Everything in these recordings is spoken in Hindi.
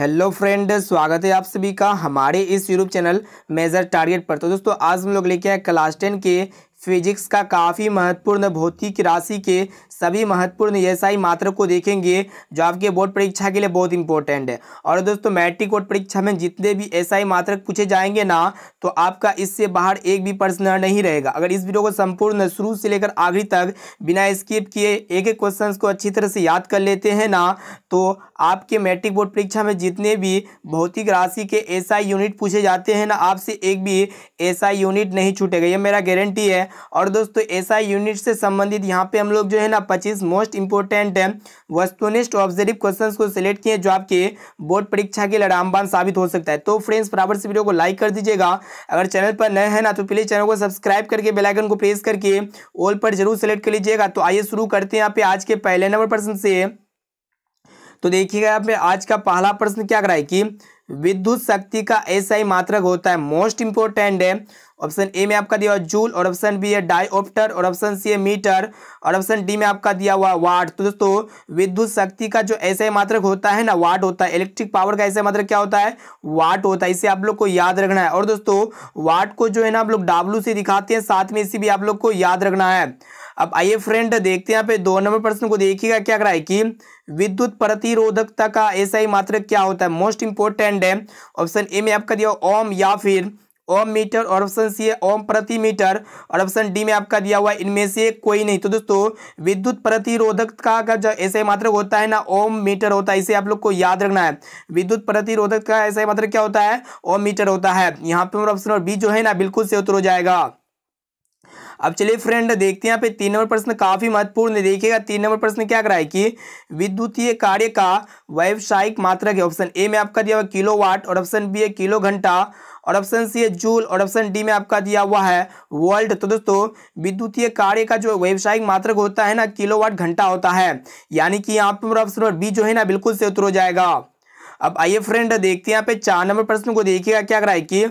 हेलो फ्रेंड स्वागत है आप सभी का हमारे इस यूट्यूब चैनल मेजर टारगेट पर तो दोस्तों आज हम लोग लेके आए क्लास टेन के फिजिक्स का काफ़ी महत्वपूर्ण भौतिक राशि के सभी महत्वपूर्ण एसआई e मात्र को देखेंगे जो आपके बोर्ड परीक्षा के लिए बहुत इंपॉर्टेंट है और दोस्तों मैट्रिक बोर्ड परीक्षा में जितने भी एसआई e मात्रक पूछे जाएंगे ना तो आपका इससे बाहर एक भी प्रश्न नहीं रहेगा अगर इस वीडियो को संपूर्ण शुरू से लेकर आखिरी तक बिना स्किप किए एक एक क्वेश्चन को अच्छी तरह से याद कर लेते हैं ना तो आपके मैट्रिक बोर्ड परीक्षा में जितने भी भौतिक राशि के एसआई e यूनिट पूछे जाते हैं ना आपसे एक भी ऐसा यूनिट नहीं छूटेगा ये मेरा गारंटी है और दोस्तों एसआई यूनिट से संबंधित यहाँ पे हम लोग जो है ना पच्चीस मोस्ट इंपोर्टेंट eh, वस्तुनिष्ठ ऑब्जेक्टिव क्वेश्चंस को सिलेक्ट किए जो आपके बोर्ड परीक्षा के लिए रामबान साबित हो सकता है तो फ्रेंड्स बराबर से वीडियो को लाइक कर दीजिएगा अगर चैनल पर नए हैं ना तो प्लीज चैनल को सब्सक्राइब करके बेलाइकन को प्रेस करके ऑल पर जरूर सेलेक्ट कर लीजिएगा तो आइए शुरू करते हैं यहाँ पे आज के पहले नंबर प्रश्न से तो देखिएगा यहाँ पे आज का पहला प्रश्न क्या कराए कि विद्युत शक्ति का ऐसा ही मात्रक होता है मोस्ट इंपोर्टेंट है ऑप्शन ए में आपका दिया हुआ जूल और ऑप्शन बी है डाईऑप्टर और ऑप्शन सी है मीटर और ऑप्शन डी में आपका दिया हुआ वाट तो दोस्तों विद्युत शक्ति का जो ऐसे मात्रक होता है ना वाट होता है इलेक्ट्रिक पावर का ऐसे मात्रक क्या होता है वाट होता है इसे आप लोग को याद रखना है और दोस्तों वाट को जो है ना आप लोग डाब्लू से दिखाते हैं साथ में इसे भी आप लोग को याद रखना है अब आइए फ्रेंड देखते हैं यहाँ पे दो नंबर प्रश्न को देखिएगा क्या करा है कि विद्युत प्रतिरोधकता का ऐसा ही मात्र क्या होता है मोस्ट इंपोर्टेंट है ऑप्शन ए में आपका दिया ओम या फिर ओम मीटर और ऑप्शन सी है ओम प्रति मीटर और ऑप्शन डी में आपका दिया हुआ है इनमें से कोई नहीं तो दोस्तों विद्युत प्रतिरोधक का, जो ऐसे मात्र होता है ना ओम मीटर होता है इसे आप लोग को याद रखना है विद्युत प्रतिरोधक का ऐसे मात्र क्या होता है ओम मीटर होता है यहाँ पे ऑप्शन और बी जो है ना बिल्कुल से उतर हो जाएगा अब चलिए फ्रेंड देखते हैं यहाँ पे तीन नंबर प्रश्न काफी महत्वपूर्ण है देखिएगा तीन नंबर प्रश्न क्या है कि विद्युतीय कार्य का व्यवसायिक मात्रक है ऑप्शन ए में आपका दिया हुआ किलो वाट और ऑप्शन बी है किलो घंटा और ऑप्शन सी है जूल और ऑप्शन डी में आपका दिया हुआ है वर्ल्ड तो दोस्तों विद्युतीय कार्य का जो व्यवसायिक मात्रक होता है ना किलोवाट घंटा होता है यानी कि यहाँ पर ऑप्शन नंबर बी जो है ना बिल्कुल से उतर हो जाएगा अब आइए फ्रेंड देखते हैं यहाँ पे चार नंबर प्रश्न को देखिएगा क्या कराए कि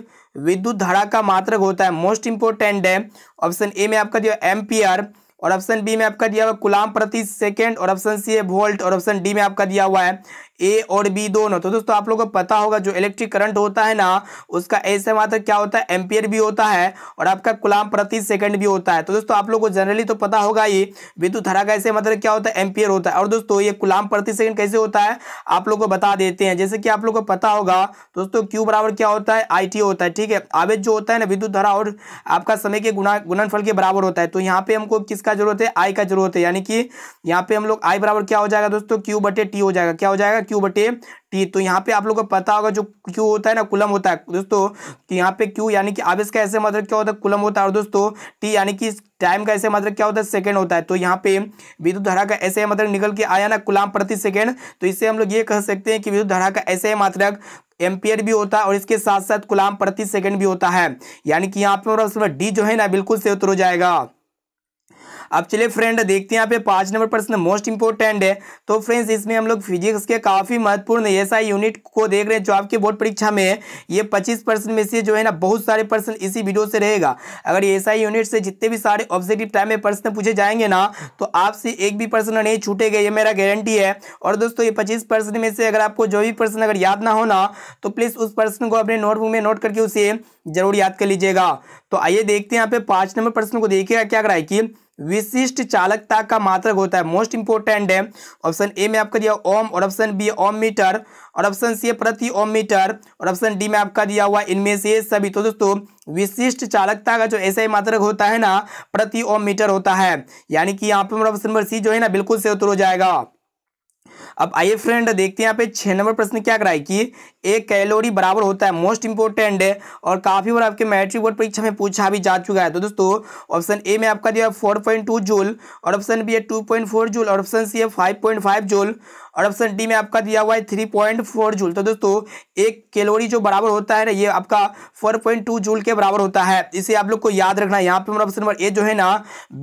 विद्युत धारा का मात्रक होता है मोस्ट इंपोर्टेंट है ऑप्शन ए में आपका दिया एमपियर और ऑप्शन बी में आपका दिया हुआ कुलाम प्रति सेकेंड और ऑप्शन सी है वोल्ट और ऑप्शन डी में आपका दिया हुआ है ए और बी दोनों तो दोस्तों आप लोगों को पता होगा जो इलेक्ट्रिक करंट होता है ना उसका ऐसे मात्र क्या होता है एम्पियर भी होता है और आपका गुलाम प्रति सेकंड भी होता है तो दोस्तों आप लोग को जनरली तो पता होगा ये विद्युत धारा का ऐसे मतलब क्या होता है एम्पियर होता है और दोस्तों ये गुलाम प्रति सेकंड कैसे होता है आप लोग को बता देते हैं जैसे कि आप लोग को पता होगा दोस्तों क्यू बराबर क्या होता है आई होता है ठीक है आवेद जो होता है ना विद्युत धारा और आपका समय के गुणन फल के बराबर होता है तो यहाँ पे हमको किसका जरूरत है आई का जरूरत है यानी कि यहाँ पे हम लोग आई बराबर क्या हो जाएगा दोस्तों क्यू बटे टी हो जाएगा क्या हो जाएगा क्यू बटे टी तो यहाँ पे आप लोगों को पता होगा जो क्यू होता है ना कुलम होता है दोस्तों कि यहाँ पे क्यू यानी कि आवेश मतलब का ऐसे मतलब क्या होता है कुलम होता है और दोस्तों टी यानी कि टाइम का ऐसे मतलब क्या होता है सेकेंड होता है तो यहाँ पे विद्युत धारा का ऐसे मतलब निकल के आया ना कुलम प्रति सेकेंड तो इससे हम लोग ये कह सकते हैं कि विद्युत धारा का ऐसे मात्रक मतलब एम्पियर भी होता है और इसके साथ साथ कुलाम प्रति सेकंड भी होता है यानी कि यहाँ पे डी जो है ना बिल्कुल से उतर हो जाएगा अब चलिए फ्रेंड देखते हैं यहाँ पे पाँच नंबर प्रश्न मोस्ट इंपोर्टेंट है तो फ्रेंड्स इसमें हम लोग फिजिक्स के काफ़ी महत्वपूर्ण ऐसा यूनिट को देख रहे हैं जो आपके बोर्ड परीक्षा में है ये पच्चीस परसेंट में से जो है ना बहुत सारे प्रश्न इसी वीडियो से रहेगा अगर ऐसा यूनिट से जितने भी सारे ऑब्जेक्टिव टाइम में प्रश्न पूछे जाएंगे ना तो आपसे एक भी प्रश्न नहीं छूटेगा ये मेरा गारंटी है और दोस्तों ये पच्चीस परसेंट में से अगर आपको जो भी प्रश्न अगर याद ना हो ना तो प्लीज़ उस प्रश्न को अपने नोटबुक में नोट करके उसे जरूर याद कर लीजिएगा तो आइए देखते हैं यहाँ पे पाँच नंबर प्रश्न को देखिएगा क्या कराए कि विशिष्ट चालकता का मात्रक होता है मोस्ट इंपोर्टेंट है ऑप्शन ए में आपका दिया ओम और ऑप्शन बी ओम मीटर और ऑप्शन सी प्रति ओम मीटर और ऑप्शन डी में आपका दिया हुआ इनमें से सभी तो दोस्तों विशिष्ट चालकता का जो ऐसा ही मात्रक होता है ना प्रति ओम मीटर होता है यानी कि यहाँ पर ऑप्शन नंबर सी जो है ना बिल्कुल से उत्तर हो जाएगा अब आइए फ्रेंड देखते हैं यहाँ पे छह नंबर प्रश्न क्या कराए कि एक कैलोरी बराबर होता है मोस्ट इंपॉर्टेंट है और काफ़ी बार आपके मैट्रिक बोर्ड परीक्षा में पूछा भी जा चुका है तो दोस्तों ऑप्शन ए में आपका दिया फोर पॉइंट टू जूल और ऑप्शन बी है टू पॉइंट फोर जूल और ऑप्शन सी है फाइव पॉइंट फाइव जूल और ऑप्शन डी में आपका दिया हुआ है थ्री पॉइंट फोर जूल तो दोस्तों एक कैलोरी जो बराबर होता है ना ये आपका फोर पॉइंट टू जूल के बराबर होता है इसे आप लोग को याद रखना यहाँ पे ऑप्शन मतलब नंबर ए जो है ना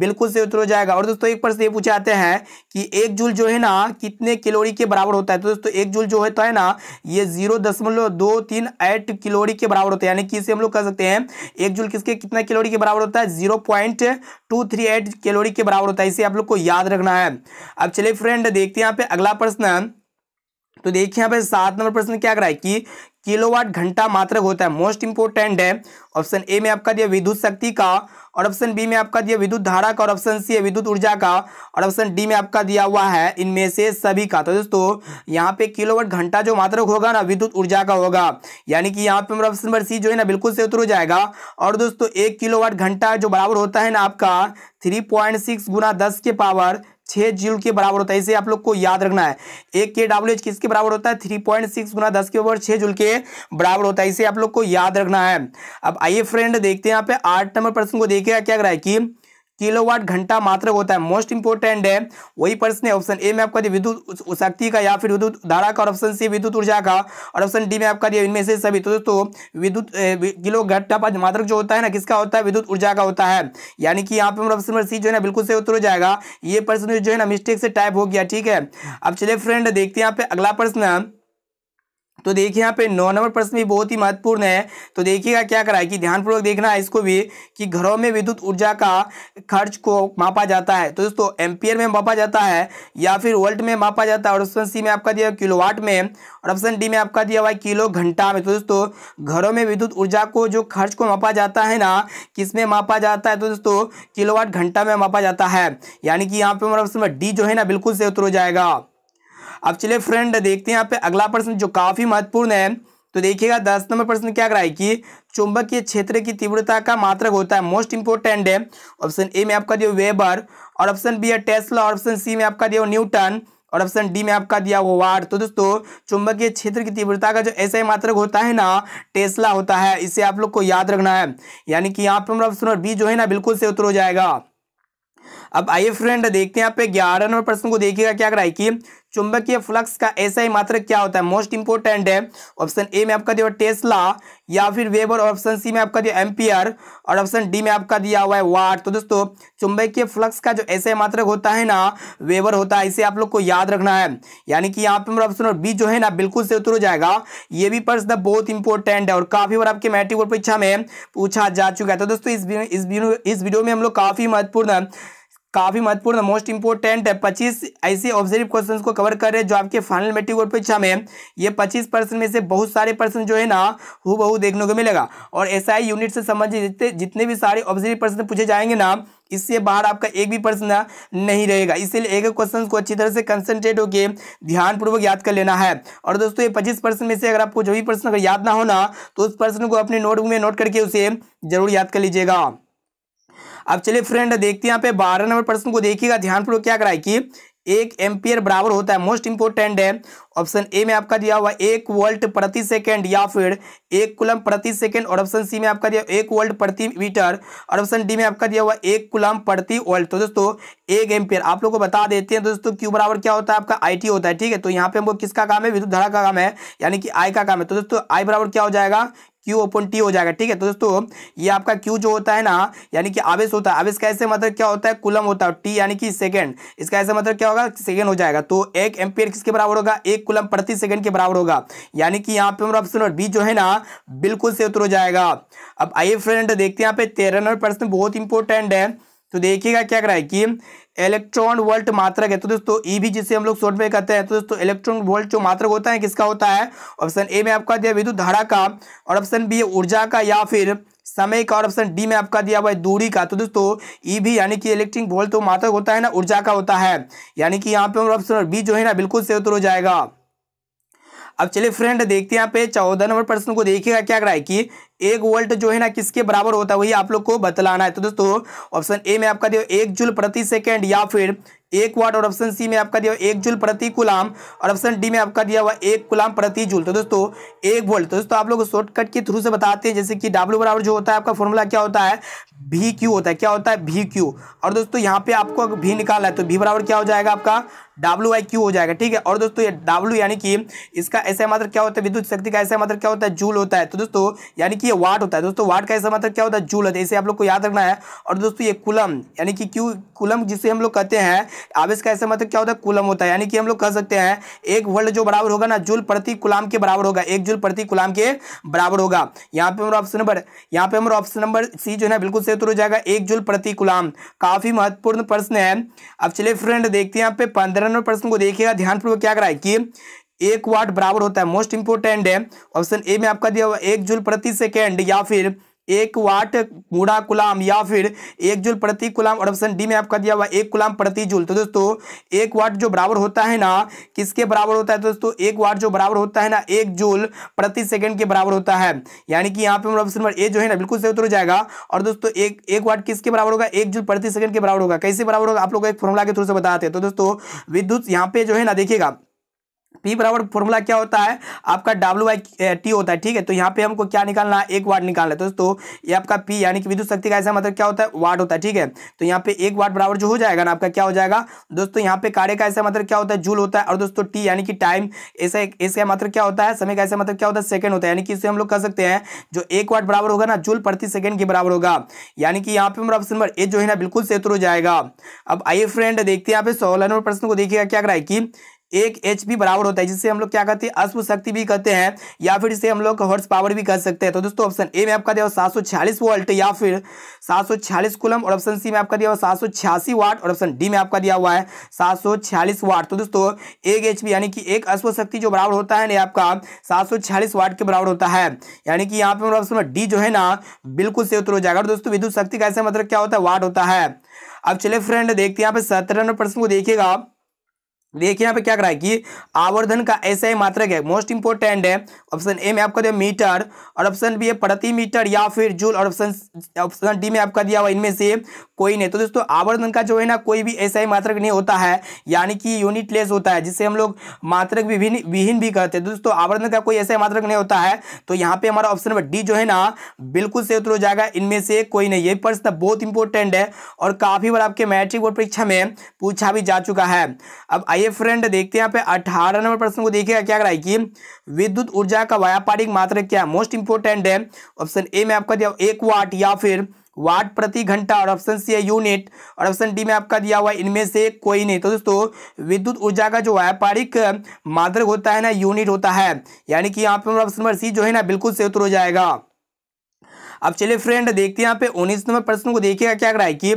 बिल्कुल से उतर हो जाएगा और दोस्तों एक प्रश्न ये पूछे आते हैं कि एक जूल जो है ना कितने कैलोरी के बराबर होता है तो दोस्तों एक जूल जो होता है ना ये जीरो दशमलव दो तीन एट कैलोरी के बराबर होता है यानी कि इसे हम लोग कह सकते हैं एक जूल किसके कितना कैलोरी के बराबर होता है zero point two three eight calorie के बराबर होता है इसे आप लोग को याद रखना है अब चलिए फ्रेंड देखते हैं यहाँ पे अगला प्रश्न प्रश्न तो देखिए यहाँ पे सात नंबर प्रश्न क्या कराए कि किलोवाट घंटा मात्रक होता है मोस्ट इंपोर्टेंट है ऑप्शन ए में आपका दिया विद्युत शक्ति का और ऑप्शन बी में आपका दिया विद्युत धारा का और ऑप्शन सी है विद्युत ऊर्जा का और ऑप्शन डी में आपका दिया हुआ है इनमें से सभी का तो दोस्तों यहाँ पे किलोवाट घंटा जो मात्रक होगा ना विद्युत ऊर्जा का होगा यानी कि यहाँ पे हमारा ऑप्शन नंबर सी जो है ना बिल्कुल से उतर हो जाएगा और दोस्तों एक किलोवाट घंटा जो बराबर होता है ना आपका थ्री पॉइंट सिक्स गुना दस के पावर छः जूल के बराबर होता है इसे आप लोग को याद रखना है एक के डब्ल्यू एच किसके बराबर होता है थ्री पॉइंट सिक्स गुना दस के ऊपर छः जूल के बराबर होता है इसे आप लोग को याद रखना है अब आइए फ्रेंड देखते हैं यहाँ पे आठ नंबर प्रश्न को देखिएगा क्या करा है कि किलोवाट घंटा मात्र होता है मोस्ट इंपोर्टेंट है वही प्रश्न है ऑप्शन ए में आपका दिया विद्युत शक्ति का या फिर विद्युत धारा का और ऑप्शन सी विद्युत ऊर्जा का और ऑप्शन डी में आपका दिया इनमें से सभी तो दोस्तों विद्युत किलो घंटा मात्र जो होता है ना किसका होता है विद्युत ऊर्जा का होता है यानी कि यहाँ पे ऑप्शन नंबर सी जो है ना बिल्कुल से उत्तर हो जाएगा ये प्रश्न जो है ना मिस्टेक से टाइप हो गया ठीक है अब चले फ्रेंड देखते हैं यहाँ पे अगला प्रश्न तो देखिए यहाँ पे नौ नंबर प्रश्न भी बहुत ही महत्वपूर्ण है तो देखिएगा क्या करा है कि ध्यानपूर्वक देखना है इसको भी कि घरों में विद्युत ऊर्जा का खर्च को मापा जाता है तो दोस्तों एम्पियर में मापा जाता है या फिर वोल्ट में मापा जाता है और ऑप्शन सी में आपका दिया किलोवाट में और ऑप्शन डी में आपका दिया हुआ किलो घंटा में तो दोस्तों घरों में विद्युत ऊर्जा को जो खर्च को मापा जाता है ना किस में मापा जाता है तो दोस्तों किलोवाट घंटा में मापा जाता है यानी कि यहाँ पे हमारा ऑप्शन डी जो है ना बिल्कुल से उतर हो जाएगा अब चलिए फ्रेंड देखते हैं यहाँ पे अगला प्रश्न जो काफ़ी महत्वपूर्ण है तो देखिएगा दस नंबर प्रश्न क्या कराए कि चुंबकीय क्षेत्र की तीव्रता का मात्रक होता है मोस्ट इंपोर्टेंट है ऑप्शन ए में आपका दिया वेबर और ऑप्शन बी है टेस्ला और ऑप्शन सी में आपका दिया न्यूटन और ऑप्शन डी में आपका दिया वो वार्ड तो दोस्तों चुंबकीय क्षेत्र की तीव्रता का जो ऐसा ही मात्रक होता है ना टेस्ला होता है इसे आप लोग को याद रखना है यानी कि यहाँ पे हमारा ऑप्शन बी जो है ना बिल्कुल से उत्तर हो जाएगा अब आइए फ्रेंड देखते हैं आप पे ग्यारह नंबर प्रश्न को देखिएगा क्या कराई की चुंबकीय फ्लक्स का ऐसा ही मात्र क्या होता है मोस्ट इंपोर्टेंट है ऑप्शन ए में आपका दिया टेस्ला या फिर वेबर और ऑप्शन सी में आपका दिया एम्पियर और ऑप्शन डी में आपका दिया हुआ है वाट तो दोस्तों चुंबकीय फ्लक्स का जो ऐसा ही मात्रक होता है ना वेबर होता है इसे आप लोग को याद रखना है यानी कि यहाँ पे ऑप्शन और बी जो है ना बिल्कुल से उतर हो जाएगा ये भी पर्स बहुत इंपॉर्टेंट है और काफी बार आपके मैट्रिक और परीक्षा में पूछा जा चुका है तो दोस्तों इस वीडियो इस वीडियो में हम लोग काफी महत्वपूर्ण काफी महत्वपूर्ण मोस्ट इंपोर्टेंट है पच्चीस ऐसे ऑब्जर्व क्वेश्चंस को कवर कर रहे हैं जो आपके फाइनल मेट्रिक बोर्ड परीक्षा में ये पच्चीस परसेंट में से बहुत सारे पर्सन जो है ना हु बहु देखने को मिलेगा और एस SI यूनिट से संबंधित जितने जितने भी सारे ऑब्जर्व पर्सन पूछे जाएंगे ना इससे बाहर आपका एक भी प्रश्न नहीं रहेगा इसीलिए एक एक क्वेश्चन को अच्छी तरह से कंसंट्रेट होकर ध्यानपूर्वक याद कर लेना है और दोस्तों ये पच्चीस परसेंट में से अगर आपको जो भी प्रश्न अगर याद ना होना तो उस प्रश्न को अपने नोटबुक में नोट करके उसे जरूर याद कर लीजिएगा अब चलिए फ्रेंड देखते हैं यहाँ पे बारह नंबर प्रश्न को देखिएगा ध्यानपूर्वक क्या कराए कि एक एम्पियर बराबर होता है मोस्ट इंपोर्टेंट है ऑप्शन ए में आपका दिया हुआ एक वोल्ट प्रति सेकंड या फिर एक कुलम प्रति सेकंड और ऑप्शन सी में आपका दिया एक वोल्ट प्रति मीटर और ऑप्शन डी में आपका दिया हुआ एक कुलम प्रति वोल्ट तो दोस्तों एक एम्पियर आप लोगों को बता देते हैं दोस्तों क्यू बराबर क्या होता है आपका आई होता है ठीक है तो यहाँ पे हमको किसका काम है विद्युत धारा का काम है यानी कि आई का काम है तो दोस्तों आई बराबर क्या हो जाएगा क्यू ओपन टी हो जाएगा ठीक है तो दोस्तों ये आपका क्यू जो होता है ना यानी कि आवेश होता है आवेश का ऐसे मतलब क्या होता है कुलम होता है टी यानी कि सेकेंड इसका ऐसे मतलब क्या होगा सेकेंड हो जाएगा तो एक एम्पियर किसके बराबर होगा एक कुलम प्रति सेकेंड के बराबर होगा यानी कि यहाँ पे ऑप्शन नंबर बी जो है ना बिल्कुल से उतर हो जाएगा अब आइए फ्रेंड देखते हैं यहाँ पे तेरह नंबर प्रश्न बहुत इंपॉर्टेंट है तो देखिएगा क्या कराए कि इलेक्ट्रॉन वोल्ट मात्रक है तो दोस्तों ई e भी जिसे हम लोग शॉर्ट में कहते हैं तो दोस्तों इलेक्ट्रॉन वोल्ट जो मात्रक होता है किसका होता है ऑप्शन ए में आपका दिया विद्युत धारा का और ऑप्शन बी ऊर्जा का या फिर समय का और ऑप्शन डी में आपका दिया हुआ है दूरी का तो दोस्तों ई e भी यानी कि इलेक्ट्रिक वोल्ट तो मात्रक होता है ना ऊर्जा का होता है यानी कि यहाँ पे ऑप्शन बी जो है ना बिल्कुल सही उत्तर हो जाएगा अब चलिए फ्रेंड देखते हैं यहाँ पे चौदह नंबर प्रश्न को देखिएगा क्या कराए कि एक वोल्ट जो है ना किसके बराबर होता है वही आप लोग को बतलाना है तो दोस्तों ऑप्शन ए में आपका दिया एक जूल प्रति सेकेंड या फिर एक वाट और ऑप्शन सी में आपका दिया एक जूल प्रति कुलाम और ऑप्शन डी में आपका दिया हुआ एक कुलाम प्रति जूल तो दोस्तों एक वोल्ट तो दोस्तों आप लोग शॉर्टकट के थ्रू से बताते हैं जैसे कि डब्ल्यू बराबर जो होता है आपका फॉर्मूला क्या होता है भी क्यू होता है क्या होता है भी क्यू और दोस्तों यहाँ पे आपको भी निकालना है तो भी बराबर क्या हो जाएगा आपका डब्ल्यू आई क्यू हो जाएगा ठीक है और दोस्तों ये डब्ल्यू यानी कि इसका ऐसा मात्र क्या होता है विद्युत शक्ति का ऐसा मात्र क्या होता है जूल होता है तो दोस्तों यानी कि ये वाट होता है दोस्तों वाट का ऐसा मतलब क्या होता है जूल होता है इसे आप लोग को याद रखना है और दोस्तों ये कुलम यानी कि क्यू कुलम जिसे हम लोग कहते हैं आवेश का ऐसा मतलब क्या होता है कुलम होता है यानी कि हम लोग कह सकते हैं एक वर्ल्ड जो बराबर होगा ना जूल प्रति कुलाम के बराबर होगा एक जूल प्रति कुलाम के बराबर होगा यहाँ पे हमारा ऑप्शन नंबर यहाँ पे हमारा ऑप्शन नंबर सी जो है बिल्कुल सही उत्तर हो जाएगा एक जूल प्रति कुलाम काफी महत्वपूर्ण प्रश्न है अब चलिए फ्रेंड देखते हैं यहाँ पे पंद्रह नंबर प्रश्न को देखिएगा ध्यानपूर्वक क्या कराए कि एक वाट बराबर होता है मोस्ट इंपोर्टेंट है ऑप्शन ए में आपका दिया हुआ एक जूल प्रति सेकेंड या फिर एक वाट गुड़ा कुलाम या फिर एक जूल प्रति कुलाम और ऑप्शन डी में आपका दिया हुआ एक कुलाम प्रति जूल तो दोस्तों एक वाट जो बराबर होता है ना किसके बराबर होता है तो दोस्तों एक वाट जो बराबर होता है ना एक जूल प्रति सेकंड के बराबर होता है यानी कि यहाँ पे ऑप्शन नंबर ए जो है ना बिल्कुल सही उतर हो जाएगा और दोस्तों एक एक वाट किसके बराबर होगा एक जूल प्रति सेकंड के बराबर होगा कैसे बराबर होगा आप लोग एक फॉर्मुला के थ्रू से बताते हैं तो दोस्तों विद्युत यहाँ पे जो है ना देखिएगा पी बराबर फॉर्मूला क्या होता है आपका डब्ल्यू आई टी होता है ठीक है तो यहाँ पे हमको क्या निकालना है एक वार्ड निकालना है दोस्तों तो ये आपका पी यानी कि विद्युत शक्ति का ऐसा मतलब क्या होता है वार्ड होता है ठीक है तो यहाँ पे एक वार्ड बराबर जो हो जाएगा ना आपका क्या हो जाएगा दोस्तों यहाँ पे कार्य का ऐसा मतलब क्या होता है जूल होता है और दोस्तों टी यानी कि टाइम ऐसा इसका मतलब क्या होता है समय का ऐसा मतलब क्या होता है सेकंड होता है यानी कि इसे हम लोग कह सकते हैं जो एक वार्ड बराबर होगा ना जूल प्रति सेकंड के बराबर होगा यानी कि यहाँ पे हमारा ऑप्शन नंबर ए जो है ना बिल्कुल से उतर हो जाएगा अब आइए फ्रेंड देखते हैं यहाँ पे सोलह नंबर प्रश्न को देखिएगा क्या कराए कि एक एच पी बराबर होता है जिससे हम लोग क्या कहते हैं अश्व शक्ति भी कहते हैं या फिर इसे हम लोग हॉर्स पावर भी कह सकते हैं तो दोस्तों ऑप्शन ए में आपका दिया हुआ सात वोल्ट या फिर सात कूलम और ऑप्शन सी में आपका दिया हुआ सात वाट और ऑप्शन डी में आपका दिया हुआ है सात वाट तो दोस्तों एक एच यानी कि एक अश्व शक्ति जो बराबर होता है ना आपका सात वाट के बराबर होता है यानी कि यहाँ पे ऑप्शन डी जो है ना बिल्कुल से उत्तर हो जाएगा दोस्तों विद्युत शक्ति का ऐसा मतलब क्या होता है वाट होता है अब चले फ्रेंड देखते हैं यहाँ पे सत्रह नंबर प्रश्न को देखिएगा देखिए यहाँ पे क्या करा है कि आवर्धन का ऐसा ही मात्रक है मोस्ट इंपोर्टेंट है ऑप्शन ए में आपका दिया मीटर और ऑप्शन बी है प्रति मीटर या फिर जूल और ऑप्शन ऑप्शन डी में आपका दिया हुआ इनमें से कोई नहीं तो दोस्तों आवर्धन का जो है ना कोई भी ऐसा ही मात्रक नहीं होता है यानी कि यूनिट लेस होता है जिससे हम लोग मात्रक विभिन्न विहीन भी कहते हैं तो दोस्तों आवर्धन का कोई ऐसा मात्रक नहीं होता है तो यहाँ पे हमारा ऑप्शन नंबर डी जो है ना बिल्कुल से उत्तर हो जाएगा इनमें से कोई नहीं ये प्रश्न बहुत इंपॉर्टेंट है और काफी बार आपके मैट्रिक बोर्ड परीक्षा में पूछा भी जा चुका है अब आइए आइए फ्रेंड देखते हैं अठारह नंबर प्रश्न को देखिएगा क्या कराए कि विद्युत ऊर्जा का व्यापारिक मात्र क्या मोस्ट इंपोर्टेंट है ऑप्शन ए में आपका दिया एक वाट या फिर वाट प्रति घंटा और ऑप्शन सी है यूनिट और ऑप्शन डी में आपका दिया हुआ इनमें से कोई नहीं तो दोस्तों विद्युत ऊर्जा का जो व्यापारिक मात्र होता है ना यूनिट होता है यानी कि यहाँ पे ऑप्शन नंबर सी जो है ना बिल्कुल से उत्तर हो जाएगा अब चलिए फ्रेंड देखते हैं यहाँ पे उन्नीस नंबर प्रश्न को देखिएगा क्या कराए कि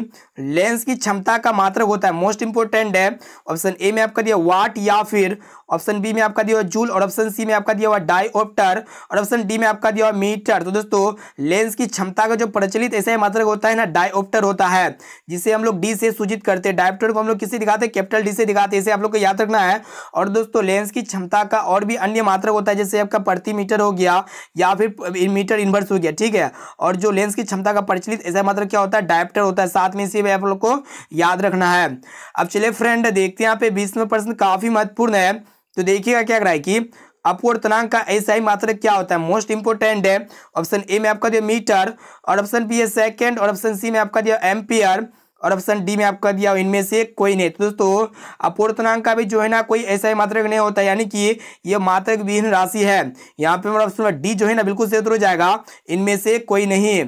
लेंस की क्षमता का मात्रक होता है मोस्ट इंपोर्टेंट है ऑप्शन ए में आपका दिया वाट या फिर ऑप्शन बी में आपका दिया हुआ जूल और ऑप्शन सी में आपका दिया हुआ डाईओप्टर और ऑप्शन डी में आपका दिया हुआ मीटर तो दोस्तों लेंस की क्षमता का जो प्रचलित ऐसा मात्र होता है ना डाईओप्टर होता है जिसे हम लोग डी से सूचित करते हैं डायप्टर को हम लोग किससे दिखाते हैं कैपिटल डी से दिखाते इसे आप लोग को याद रखना है और दोस्तों लेंस की क्षमता का और भी अन्य मात्र होता है जैसे आपका प्रति मीटर हो गया या फिर मीटर इन्वर्स हो गया ठीक है और जो लेंस की क्षमता का प्रचलित ऐसा मात्र क्या होता है डायप्टर होता है साथ में इसे आप लोग को याद रखना है अब चलिए फ्रेंड देखते हैं यहाँ पे बीसवें प्रश्न काफी महत्वपूर्ण है तो देखिएगा क्या कराए की कि अपवर्ड का एसआई क्या होता है मोस्ट इंपोर्टेंट है ऑप्शन ए में आपका दिया मीटर और ऑप्शन बी है सेकेंड और ऑप्शन सी में आपका दिया एम्पियर और ऑप्शन डी में आपका दिया इनमें से कोई नहीं तो दोस्तों अपूर्तनांक का भी जो है ना कोई ऐसा ही मात्रक नहीं होता यानी कि यह मात्रक विहीन राशि है यहाँ पे ऑप्शन डी जो है ना बिल्कुल सेतर हो जाएगा इनमें से कोई नहीं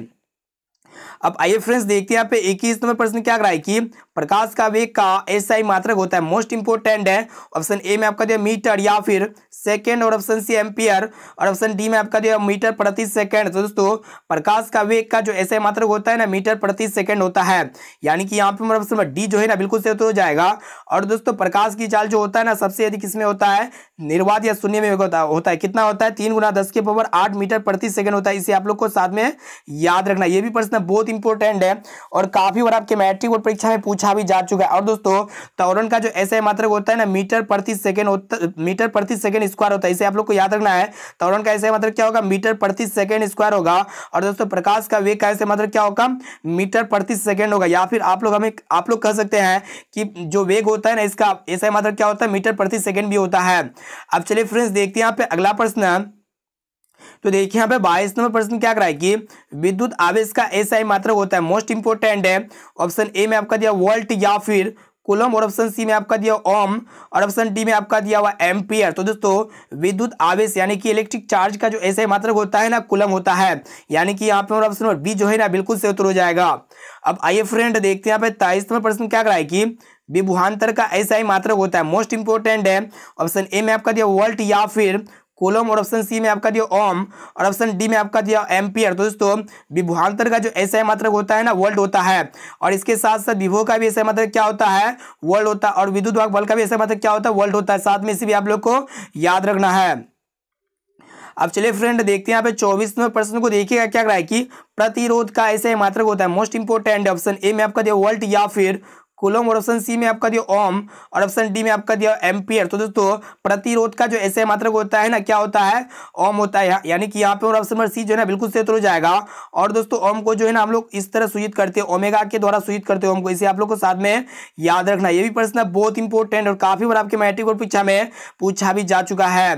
अब आइए फ्रेंड्स देखते हैं एक पे इक्कीस नंबर प्रश्न क्या कराए कि प्रकाश का वेग का एसआई मात्रक होता है मोस्ट इंपोर्टेंट है ऑप्शन ए में आपका दिया मीटर या फिर सेकेंड और ऑप्शन सी एम्पियर और ऑप्शन डी में आपका दिया मीटर प्रति सेकेंड तो दोस्तों प्रकाश का वेग का जो एसआई मात्रक होता है ना मीटर प्रति सेकेंड होता है यानी कि यहाँ पे ऑप्शन डी जो है ना बिल्कुल सही हो जाएगा और दोस्तों प्रकाश की चाल जो होता है ना सबसे अधिक किसमें होता है निर्वाध या शून्य में होता है कितना होता है तीन गुना दस के पावर आठ मीटर प्रति सेकेंड होता है इसे आप लोग को साथ में याद रखना यह भी प्रश्न बहुत इंपोर्टेंट है और काफी बार आपके मैट्रिक बोर्ड परीक्षा में पूछा भी जा चुका है और दोस्तों तौरन का जो ऐसे मात्र होता है ना मीटर प्रति सेकेंड मीटर प्रति सेकेंड स्क्वायर होता है इसे आप लोग को याद रखना है तौरन का ऐसे मात्र क्या होगा मीटर प्रति सेकेंड स्क्वायर होगा और दोस्तों प्रकाश का वेग का ऐसे मात्र क्या होगा मीटर प्रति सेकेंड होगा या फिर आप लोग हमें आप लोग कह सकते हैं कि जो वेग होता है ना इसका ऐसा मात्र क्या होता है मीटर प्रति सेकेंड भी होता है अब चलिए फ्रेंड्स देखते हैं यहाँ पे अगला प्रश्न तो देखिए यहाँ पे बाईस नंबर प्रश्न क्या कराए कि विद्युत आवेश का एस आई मात्र होता है मोस्ट इंपोर्टेंट है ऑप्शन ए में आपका दिया वोल्ट या फिर कुलम और ऑप्शन सी में आपका दिया ओम और ऑप्शन डी में आपका दिया हुआ एम्पियर तो दोस्तों विद्युत आवेश यानी कि इलेक्ट्रिक चार्ज का जो ऐसे मात्र होता है ना कुलम होता है यानी कि यहाँ पे और ऑप्शन बी जो है ना बिल्कुल से उत्तर हो जाएगा अब आइए फ्रेंड देखते हैं यहाँ पे ताइस नंबर प्रश्न क्या कराए कि विभुहांतर का ऐसा ही मात्र होता है मोस्ट इंपोर्टेंट है ऑप्शन ए में आपका दिया वोल्ट या फिर कोलम और ऑप्शन सी में आपका दिया ओम और ऑप्शन डी में आपका दिया एम्पियर तो दोस्तों विभुआंतर का जो ऐसा मात्रक होता है ना वर्ल्ड होता है और इसके साथ साथ विभो का भी ऐसा मात्र क्या होता है वर्ल्ड होता है और विद्युत वाक बल का भी ऐसा मात्र क्या होता है वर्ल्ड होता है साथ में इसे भी आप लोग को याद रखना है अब चलिए फ्रेंड देखते हैं यहाँ पे चौबीस नंबर प्रश्न को देखिएगा क्या रहा है कि प्रतिरोध का ऐसे मात्रक होता है मोस्ट इंपोर्टेंट ऑप्शन ए में आपका दिया वोल्ट या फिर कुलम और ऑप्शन सी में आपका दिया ओम और ऑप्शन डी में आपका दिया एम्पियर तो दोस्तों प्रतिरोध का जो ऐसे मात्रक होता है ना क्या होता है ओम होता है यानी कि यहाँ पे और ऑप्शन नंबर सी जो है ना बिल्कुल से हो जाएगा और दोस्तों ओम को जो है ना हम लोग इस तरह सूचित करते हैं ओमेगा के द्वारा सूचित करते हैं ओम को इसे आप लोग को साथ में याद रखना ये भी प्रश्न बहुत इंपॉर्टेंट और काफी बार आपके मैट्रिक और परीक्षा में पूछा भी जा चुका है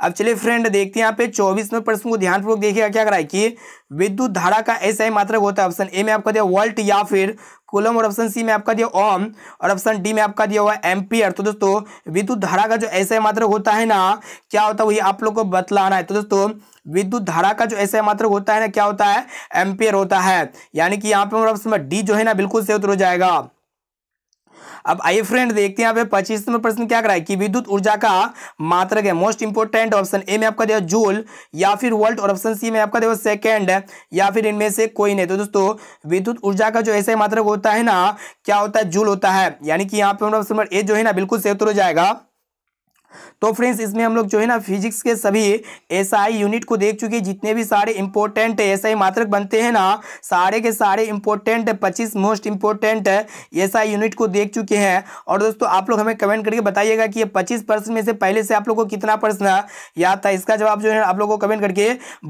अब चलिए फ्रेंड देखते हैं यहाँ पे चौबीस नंबर प्रश्न को ध्यानपूर्वक देखिएगा क्या कराए की विद्युत धारा का ऐसा ही मात्रक होता है ऑप्शन ए में आपका दिया वोल्ट या फिर कोलम और ऑप्शन सी में आपका दिया ओम और ऑप्शन डी में आपका दिया हुआ एम्पियर तो दोस्तों विद्युत धारा का जो ऐसा मात्रक होता है ना क्या होता है वही आप लोग को बतलाना है तो दोस्तों विद्युत धारा का जो ऐसा मात्र होता है ना क्या होता है एम्पियर होता है यानी कि यहाँ पे ऑप्शन डी जो है ना बिल्कुल सही उत्तर हो जाएगा अब आइए फ्रेंड देखते हैं यहाँ पच्चीस नंबर प्रश्न क्या कराए कि विद्युत ऊर्जा का मात्रक है मोस्ट इंपोर्टेंट ऑप्शन ए में आपका दिया जूल या फिर वोल्ट और ऑप्शन सी में आपका दिया सेकेंड या फिर इनमें से कोई नहीं तो दोस्तों विद्युत ऊर्जा का जो ऐसा मात्रक होता है ना क्या होता है जूल होता है यानी कि यहाँ पे ऑप्शन नंबर ए जो है ना बिल्कुल सही हो जाएगा तो फ्रेंड्स इसमें हम लोग जो है ना फिजिक्स के सभी एस यूनिट को देख चुके जितने भी सारे इंपॉर्टेंट एस मात्रक बनते हैं ना सारे के सारे इंपॉर्टेंट पच्चीस मोस्ट इंपॉर्टेंट एस यूनिट को देख चुके हैं और दोस्तों आप लोग हमें कमेंट करके बताइएगा कि ये पच्चीस पर्सन में से पहले से आप लोग को कितना प्रश्न याद था इसका जवाब जो है आप लोग को कमेंट करके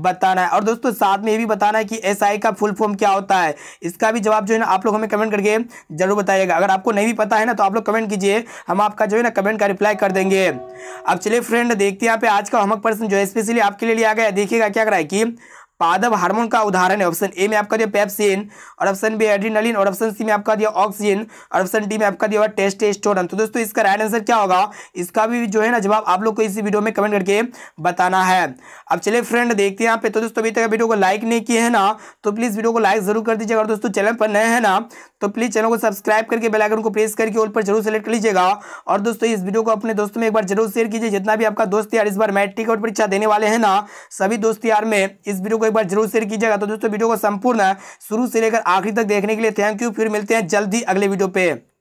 बताना है और दोस्तों साथ में ये भी बताना है कि एस का फुल फॉर्म क्या होता है इसका भी जवाब जो है ना आप लोग हमें कमेंट करके जरूर बताइएगा अगर आपको नहीं भी पता है ना तो आप लोग कमेंट कीजिए हम आपका जो है ना कमेंट का रिप्लाई कर देंगे अब चलिए फ्रेंड देखते हैं यहाँ पे आज का हमक पर्सन जो है स्पेशली आपके लिए लिया गया देखिएगा क्या कराए कि पादप हार्मोन का उदाहरण है ऑप्शन ए में आपका दिया पेप्सिन और ऑप्शन बी एड्रीनलिन और ऑप्शन सी में आपका दिया ऑक्सीजन और ऑप्शन डी में आपका दिया हुआ टेस्टेस्टोरन तो दोस्तों इसका राइट आंसर क्या होगा इसका भी जो है ना जवाब आप लोग को इसी वीडियो में कमेंट करके बताना है अब चले फ्रेंड देखते हैं यहाँ पे तो दोस्तों अभी तक वीडियो को लाइक नहीं किया है ना तो प्लीज़ वीडियो को लाइक जरूर कर दीजिएगा और दोस्तों चैनल पर नए हैं ना तो प्लीज़ चैनल को सब्सक्राइब करके बेलाइकन को प्रेस करके ऊपर जरूर सेलेक्ट कर लीजिएगा और दोस्तों इस वीडियो को अपने दोस्तों में एक बार जरूर शेयर कीजिए जितना भी आपका दोस्त यार इस बार मैट्रिक और परीक्षा देने वाले हैं ना सभी दोस्त यार में इस वीडियो एक बार जरूर शेयर कीजिएगा तो दोस्तों वीडियो को संपूर्ण शुरू से लेकर आखिरी तक देखने के लिए थैंक यू फिर मिलते हैं जल्दी अगले वीडियो पे